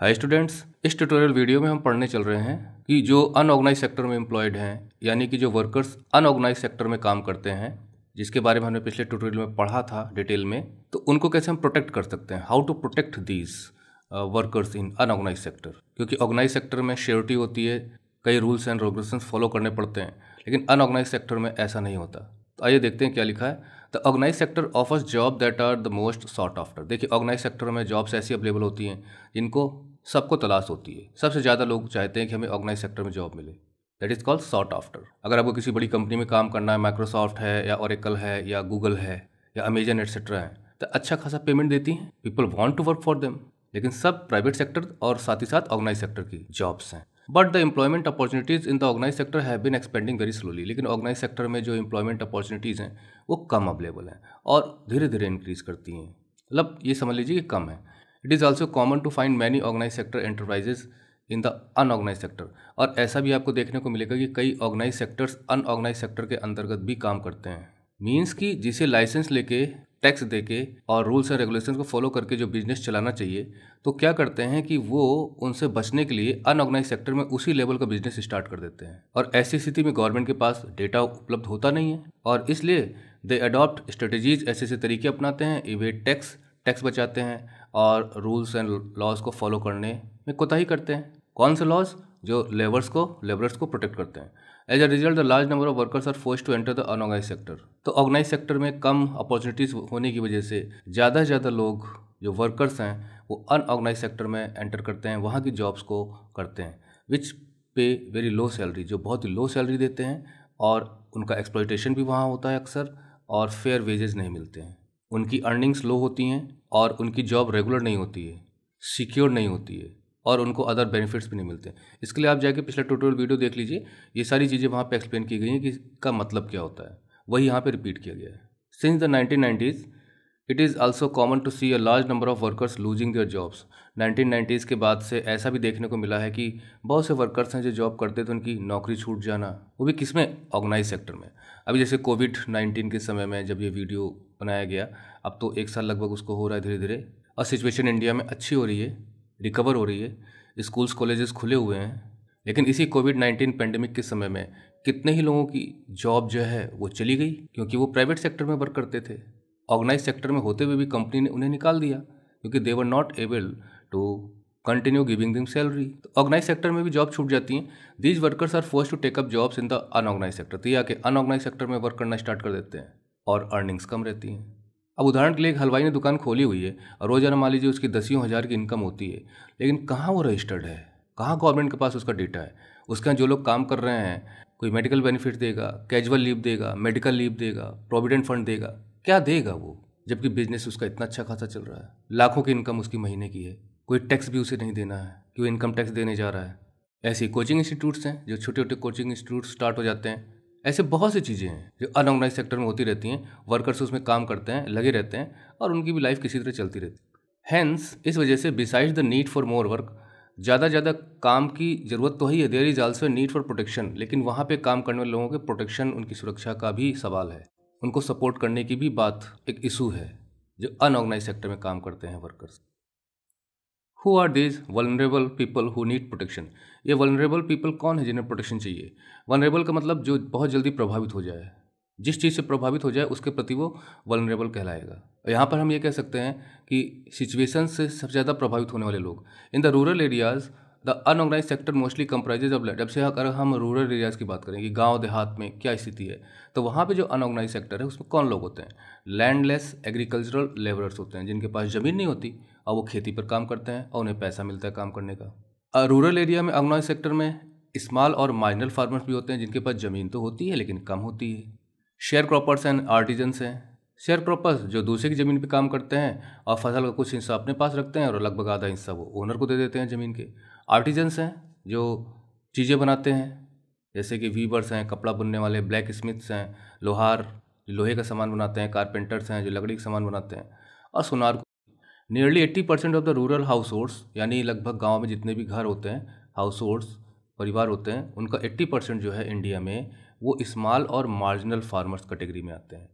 हाय students इस tutorial video में हम पढ़ने चल रहे हैं कि जो अनऑर्गेनाइज सेक्टर में एम्प्लॉयड हैं यानी कि जो वर्कर्स अनऑर्गेनाइज सेक्टर में काम करते हैं जिसके बारे में हमने पिछले ट्यूटोरियल में पढ़ा था डिटेल में तो उनको कैसे हम प्रोटेक्ट कर सकते हैं how to protect these workers in unorganised sector क्योंकि ऑर्गेनाइज सेक्टर में श्योरिटी होती है कई रूल्स एंड रेगुलेशन फॉलो करने पड़ते हैं लेकिन अनऑर्गेनाइज सेक्टर में ऐसा नहीं होता तो आइए देखते हैं क्या लिखा है the organised sector offers job that are the most sought after देखिए ऑर्गेनाइज सेक्टर में जॉब्स ऐसी अवेलेबल होती हैं जिनको सबको तलाश होती है सबसे ज़्यादा लोग चाहते हैं कि हमें ऑर्गेनाइज सेक्टर में जॉब मिले that is called sought after अगर आपको किसी बड़ी कंपनी में काम करना है माइक्रोसॉफ्ट है या ओरिकल है या गूगल है या अमेजन एट्सेट्रा है तो अच्छा खासा पेमेंट देती हैं people want to work for them लेकिन सब प्राइवेट सेक्टर और साथ ही साथ ऑर्गेनाइज सेक्टर की जॉब्स हैं but the employment opportunities in the organised sector have been expanding very slowly लेकिन ऑर्गनाइज सेक्टर में जो एम्प्लॉयमेंट अपॉर्चुनिटीज़ हैं वो कम अवेलेबल हैं और धीरे धीरे इंक्रीज़ करती हैं मतलब ये समझ लीजिए कि कम है it is also common to find many organised sector enterprises in the unorganised sector और ऐसा भी आपको देखने को मिलेगा कि कई ऑर्गनाइज सेक्टर्स अनऑर्गनाइज सेक्टर के अंतर्गत भी काम करते हैं मीन्स कि जिसे लाइसेंस लेके टैक्स दे के और रूल्स एंड रेगुलेशन को फॉलो करके जो बिजनेस चलाना चाहिए तो क्या करते हैं कि वो उनसे बचने के लिए अनऑर्गेनाइज सेक्टर में उसी लेवल का बिजनेस स्टार्ट कर देते हैं और ऐसी स्थिति में गवर्नमेंट के पास डेटा उपलब्ध होता नहीं है और इसलिए दे अडॉप्ट स्ट्रेटजीज ऐसे ऐसे तरीके अपनाते हैं इवे टैक्स टैक्स बचाते हैं और रूल्स एंड लॉज को फॉलो करने में कोताही करते हैं कौन से लॉज जो लेबर्स को लेबर्स को प्रोटेक्ट करते हैं as a result the large number of workers are force to enter the unorganised sector तो ऑर्गेनाइज सेक्टर में कम अपॉर्चुनिटीज़ होने की वजह से ज़्यादा से ज़्यादा लोग जो वर्कर्स हैं वो अनऑर्गेनाइज सेक्टर में एंटर करते हैं वहाँ की जॉब्स को करते हैं विच पे वेरी लो सैलरी जो बहुत ही लो सैलरी देते हैं और उनका एक्सप्लोइटेशन भी वहाँ होता है अक्सर और फेयर वेजेस नहीं मिलते हैं उनकी अर्निंग्स लो होती हैं और उनकी जॉब रेगुलर नहीं होती है सिक्योर नहीं होती है और उनको अदर बेनिफिट्स भी नहीं मिलते इसके लिए आप जाके पिछला ट्यूटोरियल वीडियो देख लीजिए ये सारी चीज़ें वहाँ पर एक्सप्लेन की गई हैं कि इसका मतलब क्या होता है वही यहाँ पर रिपीट किया गया है since the nineteen nineties it is also common to see a large number of workers losing their jobs 1990s के बाद से ऐसा भी देखने को मिला है कि बहुत से वर्कर्स हैं जो जॉब करते थे तो उनकी नौकरी छूट जाना वो भी किस में ऑर्गेनाइज सेक्टर में अभी जैसे कोविड 19 के समय में जब ये वीडियो बनाया गया अब तो एक साल लगभग उसको हो रहा है धीरे धीरे और सिचुएशन इंडिया में अच्छी हो रही है रिकवर हो रही है स्कूल्स कॉलेजेस खुले हुए हैं लेकिन इसी कोविड नाइन्टीन पेंडेमिक के समय में कितने ही लोगों की जॉब जो है वो चली गई क्योंकि वो प्राइवेट सेक्टर में वर्क करते थे ऑर्गेनाइज सेक्टर में होते हुए भी कंपनी ने उन्हें निकाल दिया क्योंकि they were not able to continue giving them salary तो ऑर्गेनाइज सेक्टर में भी जॉब छूट जाती हैं these workers are force to take up jobs in the unorganised sector तो ये आके अनऑर्गेनाइज सेक्टर में वर्क करना स्टार्ट कर देते हैं और अर्निंग्स कम रहती हैं अब उदाहरण के लिए एक हलवाई ने दुकान खोली हुई है और रोज़ाना मान लीजिए उसकी दसियों हज़ार की इनकम होती है लेकिन कहाँ वो रजिस्टर्ड है कहाँ गवर्नमेंट के पास उसका डेटा है उसके यहाँ जो लोग काम कर रहे हैं कोई मेडिकल बेनिफिट देगा कैजुअल लीव देगा मेडिकल लीव देगा प्रोविडेंट फंड देगा क्या देगा वो जबकि बिजनेस उसका इतना अच्छा खासा चल रहा है लाखों की इनकम उसकी महीने की है कोई टैक्स भी उसे नहीं देना है कि वो इनकम टैक्स देने जा रहा है ऐसे कोचिंग इंस्टीट्यूट्स हैं जो छोटे छोटे कोचिंग इंस्टीट्यूट स्टार्ट हो जाते हैं ऐसे बहुत सी चीज़ें हैं जो अनऑर्गनाइज सेक्टर में होती रहती हैं वर्कर्स उसमें काम करते हैं लगे रहते हैं और उनकी भी लाइफ किसी तरह चलती रहती है हैंस इस वजह से beside the need for more work ज़्यादा ज़्यादा काम की ज़रूरत तो ही है देर इज से नीड फॉर प्रोटेक्शन लेकिन वहाँ पर काम करने वाले लोगों के प्रोटेक्शन उनकी सुरक्षा का भी सवाल है उनको सपोर्ट करने की भी बात एक इशू है जो अनऑर्गनाइज सेक्टर में काम करते हैं workers who are these vulnerable people who need protection ये वनरेबल पीपल कौन है जिन्हें प्रोटेक्शन चाहिए वनरेबल का मतलब जो बहुत जल्दी प्रभावित हो जाए जिस चीज़ से प्रभावित हो जाए उसके प्रति वो वनरेबल कहलाएगा यहाँ पर हम ये कह सकते हैं कि सिचुएशन से सबसे ज़्यादा प्रभावित होने वाले लोग in the rural areas the unorganised sector mostly comprises of जब से अगर हम रूरल एरियाज़ की बात करें कि गांव देहात में क्या स्थिति है तो वहाँ पे जो अनऑर्गेनाइज सेक्टर है उसमें कौन लोग होते हैं लैंडलेस एग्रीकल्चरल लेबरर्स होते हैं जिनके पास ज़मीन नहीं होती और वो खेती पर काम करते हैं और उन्हें पैसा मिलता है काम करने का रूरल एरिया में अग्नॉय सेक्टर में स्मॉल और माइनल फार्मर्स भी होते हैं जिनके पास ज़मीन तो होती है लेकिन कम होती है शेयर क्रॉपर्स एंड आर्टिजन्स हैं शेयर क्रॉपर्स जो दूसरे की ज़मीन पर काम करते हैं और फसल का कुछ हिस्सा अपने पास रखते हैं और लगभग आधा हिस्सा वो ओनर को दे देते हैं ज़मीन के आर्टिजन्स हैं जो चीज़ें बनाते हैं जैसे कि वीवर्स हैं कपड़ा बुनने वाले ब्लैक स्मिथ्स हैं लोहार लोहे का सामान बनाते हैं कारपेंटर्स हैं जो लकड़ी का सामान बनाते हैं और सुनार nearly eighty percent of the rural households यानी लगभग गाँव में जितने भी घर होते हैं हाउस होल्ड्स परिवार होते हैं उनका एट्टी परसेंट जो है इंडिया में वो स्मॉल और मार्जिनल फार्मर्स कैटेगरी में आते हैं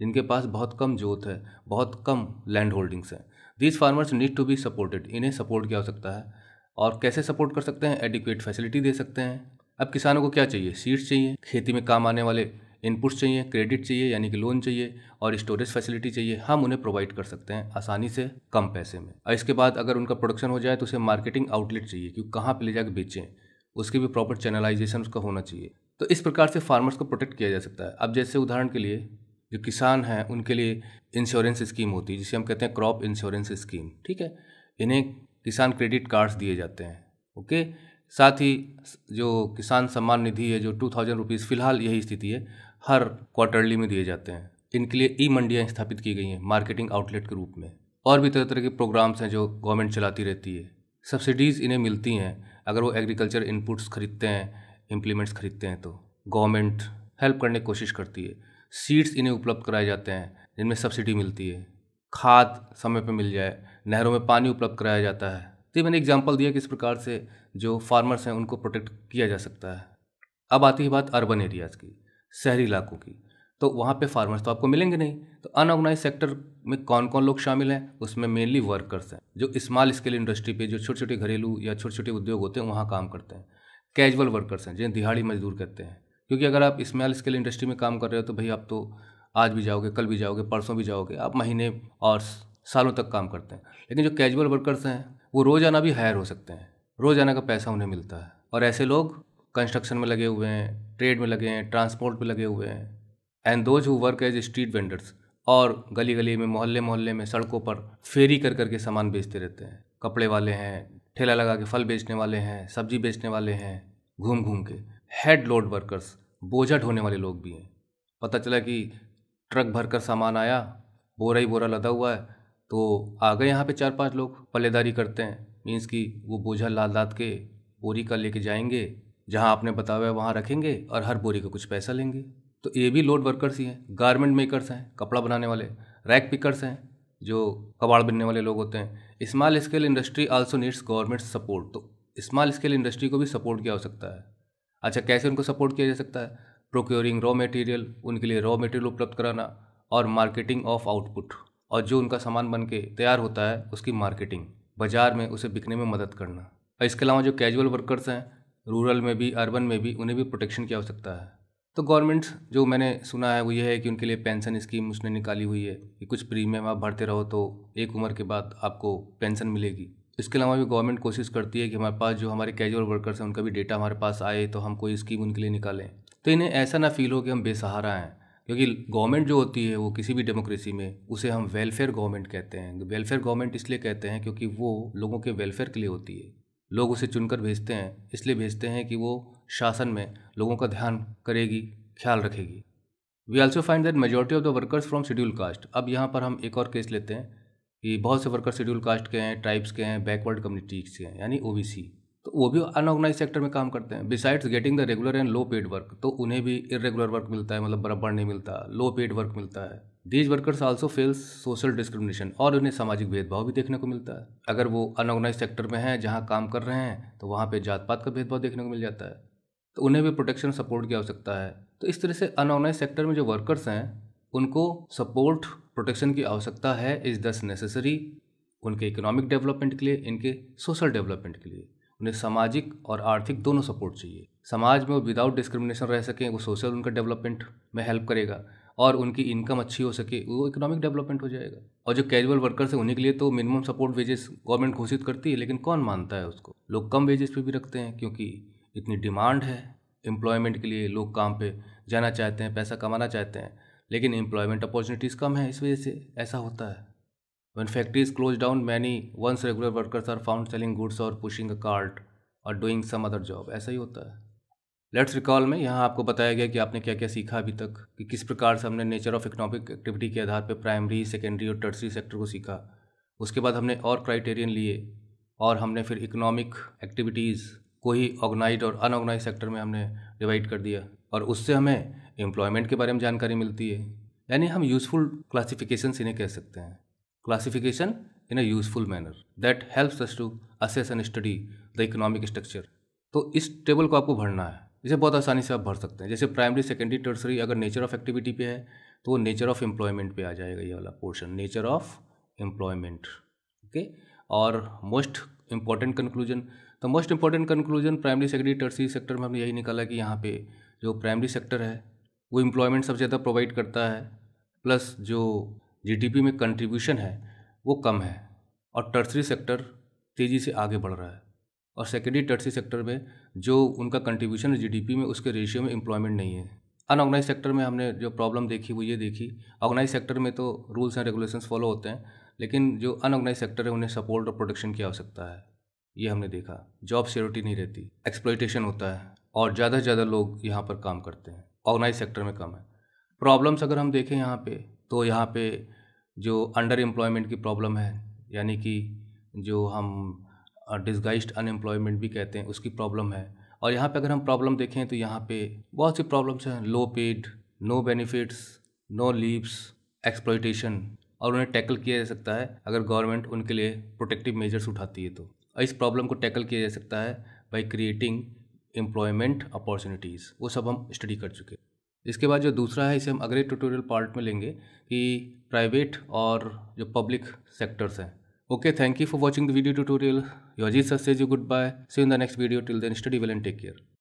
जिनके पास बहुत कम जोत है बहुत कम लैंड होल्डिंग्स हैं these farmers need to be supported इन्हें सपोर्ट किया हो सकता है और कैसे सपोर्ट कर सकते हैं एडिक्वेट फैसिलिटी दे सकते हैं अब किसानों को क्या चाहिए सीड्स चाहिए खेती में काम आने वाले इनपुट्स चाहिए क्रेडिट चाहिए यानी कि लोन चाहिए और स्टोरेज फैसिलिटी चाहिए हम उन्हें प्रोवाइड कर सकते हैं आसानी से कम पैसे में और इसके बाद अगर उनका प्रोडक्शन हो जाए तो उसे मार्केटिंग आउटलेट चाहिए कि कहाँ पर ले जाकर बेचें उसकी भी प्रॉपर चैनलाइजेशन उसका होना चाहिए तो इस प्रकार से फार्मर्स को प्रोटेक्ट किया जा सकता है अब जैसे उदाहरण के लिए जो किसान हैं उनके लिए इंश्योरेंस स्कीम होती है जिसे हम कहते हैं क्रॉप इंश्योरेंस स्कीम ठीक है इन्हें किसान क्रेडिट कार्ड्स दिए जाते हैं ओके साथ ही जो किसान सम्मान निधि है जो टू थाउजेंड रुपीज़ फिलहाल यही स्थिति है हर क्वार्टरली में दिए जाते हैं इनके लिए ई मंडियाँ स्थापित की गई हैं मार्केटिंग आउटलेट के रूप में और भी तरह तरह के प्रोग्राम्स हैं जो गवर्नमेंट चलाती रहती है सब्सिडीज़ इन्हें मिलती हैं अगर वो एग्रीकल्चर इनपुट्स खरीदते हैं इम्प्लीमेंट्स खरीदते हैं तो गवर्नमेंट हेल्प करने की कोशिश करती है सीड्स इन्हें उपलब्ध कराए जाते हैं जिनमें सब्सिडी मिलती है खाद समय पर मिल जाए नहरों में पानी उपलब्ध कराया जाता है तो ये मैंने एग्जाम्पल दिया किस प्रकार से जो फार्मर्स हैं उनको प्रोटेक्ट किया जा सकता है अब आती है बात अर्बन एरियाज़ की शहरी इलाकों की तो वहाँ पे फार्मर्स तो आपको मिलेंगे नहीं तो अनऑर्गनाइज सेक्टर में कौन कौन लोग शामिल हैं उसमें मेनली वर्कर्स हैं जो स्मॉल स्केल इंडस्ट्री पे जो छोटे छोटे घरेलू या छोटे छोटे उद्योग होते हैं वहाँ काम करते हैं कैजुअल वर्कर्स हैं जिन्हें दिहाड़ी मजदूर कहते हैं क्योंकि अगर आप स्मॉल स्केल इंडस्ट्री में काम कर रहे हो तो भाई आप तो आज भी जाओगे कल भी जाओगे परसों भी जाओगे आप महीने और सालों तक काम करते हैं लेकिन जो कैजुअल वर्कर्स हैं वो रोज़ाना भी हायर हो सकते हैं रोज़ाना का पैसा उन्हें मिलता है और ऐसे लोग कंस्ट्रक्शन में लगे हुए हैं ट्रेड में लगे हैं ट्रांसपोर्ट में लगे हुए हैं and those who work as street vendors और गली गली में मोहल्ले मोहल्ले में सड़कों पर फेरी कर करके सामान बेचते रहते हैं कपड़े वाले हैं ठेला लगा के फल बेचने वाले हैं सब्जी बेचने वाले हैं घूम घूम के हेड लोड वर्कर्स बोझा ढोने वाले लोग भी हैं पता चला कि ट्रक भर कर सामान आया बोरा ही बोरा लदा हुआ है तो आ गए यहाँ पे चार पांच लोग पल्लेदारी करते हैं मीन्स कि वो बोझा लाल दाद के बोरी का लेके जाएंगे जहाँ आपने बताया है वहाँ रखेंगे और हर बोरी का कुछ पैसा लेंगे तो ये भी लोड वर्कर्स ही हैं गारमेंट मेकर्स हैं कपड़ा बनाने वाले रैक पिकर्स हैं जो कबाड़ बनने वाले लोग होते हैं small scale industry also needs government support तो स्मॉल स्केल इंडस्ट्री को भी सपोर्ट किया हो सकता है अच्छा कैसे उनको सपोर्ट किया जा सकता है प्रोक्योरिंग रॉ मटेरियल उनके लिए रॉ मटेरियल उपलब्ध कराना और मार्केटिंग ऑफ आउटपुट और जो उनका सामान बन के तैयार होता है उसकी मार्केटिंग बाज़ार में उसे बिकने में मदद करना और इसके अलावा जो कैजुअल वर्कर्स हैं रूरल में भी अर्बन में भी उन्हें भी प्रोटेक्शन की आवश्यकता है तो गवर्नमेंट जो मैंने सुना है वो ये है कि उनके लिए पेंशन स्कीम उसने निकाली हुई है कि कुछ प्रीमियम आप भरते रहो तो एक उम्र के बाद आपको पेंशन मिलेगी इसके अलावा भी गवर्नमेंट कोशिश करती है कि हमारे पास जो हमारे कैजुअल वर्कर्स हैं उनका भी डेटा हमारे पास आए तो हम कोई स्कीम उनके लिए निकालें तो इन्हें ऐसा ना फील हो कि हम बेसहारा हैं क्योंकि गवर्नमेंट जो होती है वो किसी भी डेमोक्रेसी में उसे हम वेलफेयर गवर्नमेंट कहते हैं वेलफेयर गवर्नमेंट इसलिए कहते हैं क्योंकि वो लोगों के वेलफेयर के लिए होती है लोग उसे चुनकर भेजते हैं इसलिए भेजते हैं कि वो शासन में लोगों का ध्यान करेगी ख्याल रखेगी we also find that majority of the workers from schedule caste अब यहाँ पर हम एक और केस लेते हैं कि बहुत से वर्कर्स शेड्यूल कास्ट के हैं ट्राइब्स के हैं बैकवर्ड कम्युनिटीज के हैं यानी ओ तो वो भी अनऑर्गेनाइज सेक्टर में काम करते हैं besides getting the regular and low paid work तो उन्हें भी इरेगुलर वर्क मिलता है मतलब बराबर नहीं मिलता लो पेड वर्क मिलता है these workers also fails social discrimination और उन्हें सामाजिक भेदभाव भी देखने को मिलता है अगर वो अनऑर्गेनाइज सेक्टर में हैं जहाँ काम कर रहे हैं तो वहाँ पर जात पात का भेदभाव देखने को मिल जाता है तो उन्हें भी प्रोटेक्शन सपोर्ट की आवश्यकता है तो इस तरह से अनऑर्गेनाइज सेक्टर में जो वर्कर्स हैं उनको सपोर्ट प्रोटेक्शन की आवश्यकता है इज़ दस नेसेसरी उनके इकोनॉमिक डेवलपमेंट के लिए इनके सोशल डेवलपमेंट के लिए उन्हें सामाजिक और आर्थिक दोनों सपोर्ट चाहिए समाज में वो विदाउट डिस्क्रिमिनेशन रह सकें वो सोशल उनका डेवलपमेंट में हेल्प करेगा और उनकी इनकम अच्छी हो सके वो इकोनॉमिक डेवलपमेंट हो जाएगा और जो कैजुअल वर्कर्स हैं उन्हीं के लिए तो मिनिमम सपोर्ट वेजेस गवर्नमेंट घोषित करती है लेकिन कौन मानता है उसको लोग कम वेजेस पे भी रखते हैं क्योंकि इतनी डिमांड है एम्प्लॉयमेंट के लिए लोग काम पे जाना चाहते हैं पैसा कमाना चाहते हैं लेकिन एम्प्लॉयमेंट अपॉर्चुनिटीज़ कम है इस वजह से ऐसा होता है When factories close down, many once regular workers are found selling goods or pushing a cart or doing some other job. ऐसा ही होता है लेट्स रिकॉल में यहाँ आपको बताया गया कि आपने क्या क्या सीखा अभी तक कि किस प्रकार से हमने नेचर ऑफ इकोनॉमिक एक्टिविटी के आधार पर प्राइमरी सेकेंडरी और टर्सरी सेक्टर को सीखा उसके बाद हमने और क्राइटेरियन लिए और हमने फिर इकोनॉमिक एक्टिविटीज़ को ही ऑर्गेनाइज और अनऑर्गेनाइज सेक्टर में हमने डिवाइड कर दिया और उससे हमें एम्प्लॉयमेंट के बारे में जानकारी मिलती है यानी हम यूज़फुल क्लासिफिकेशन इन्हें कह सकते हैं classification in a useful manner that helps us to assess and study the economic structure. तो इस टेबल को आपको भरना है इसे बहुत आसानी से आप भर सकते हैं जैसे प्राइमरी सेकेंडरी टर्सरी अगर नेचर ऑफ एक्टिविटी पे है तो वो नेचर ऑफ एम्प्लॉयमेंट पे आ जाएगा ये वाला portion nature of employment okay और मोस्ट इम्पॉर्टेंट कंक्लूजन तो most important conclusion primary secondary tertiary sector में हमने यही निकाला कि यहाँ पे जो प्राइमरी सेक्टर है वो एम्प्लॉयमेंट सबसे ज़्यादा प्रोवाइड करता है प्लस जो जीडीपी में कंट्रीब्यूशन है वो कम है और टर्सरी सेक्टर तेज़ी से आगे बढ़ रहा है और सेकेंडरी टर्सरी सेक्टर में जो उनका कंट्रीब्यूशन है जी में उसके रेशियो में एम्प्लॉयमेंट नहीं है अनऑर्गनाइज सेक्टर में हमने जो प्रॉब्लम देखी वो ये देखी ऑर्गेनाइज सेक्टर में तो रूल्स एंड रेगुलेशन फॉलो होते हैं लेकिन जो अनऑर्गेनाइज सेक्टर है उन्हें सपोर्ट और प्रोटेक्शन की आवश्यकता है ये हमने देखा जॉब सिक्योरिटी नहीं रहती एक्सप्लोइटेशन होता है और ज़्यादा से ज़्यादा लोग यहाँ पर काम करते हैं ऑर्गेनाइज सेक्टर में कम है प्रॉब्लम्स अगर हम देखें यहाँ पे तो यहाँ पे जो अंडर एम्प्लॉयमेंट की प्रॉब्लम है यानी कि जो हम डिस्गाइस्ड अनएम्प्लॉयमेंट भी कहते हैं उसकी प्रॉब्लम है और यहाँ पे अगर हम प्रॉब्लम देखें तो यहाँ पे बहुत सी प्रॉब्लम्स हैं low paid no benefits no leaves exploitation और उन्हें टैकल किया जा सकता है अगर गवर्नमेंट उनके लिए प्रोटेक्टिव मेजर्स उठाती है तो इस प्रॉब्लम को टैकल किया जा सकता है बाई क्रिएटिंग एम्प्लॉयमेंट अपॉर्चुनिटीज़ वो सब हम स्टडी कर चुके हैं इसके बाद जो दूसरा है इसे हम अगले ट्यूटोरियल पार्ट में लेंगे कि प्राइवेट और जो पब्लिक सेक्टर्स हैं okay thank you for watching the video tutorial योजी सस्से जी good bye see in the next video till then study well and take care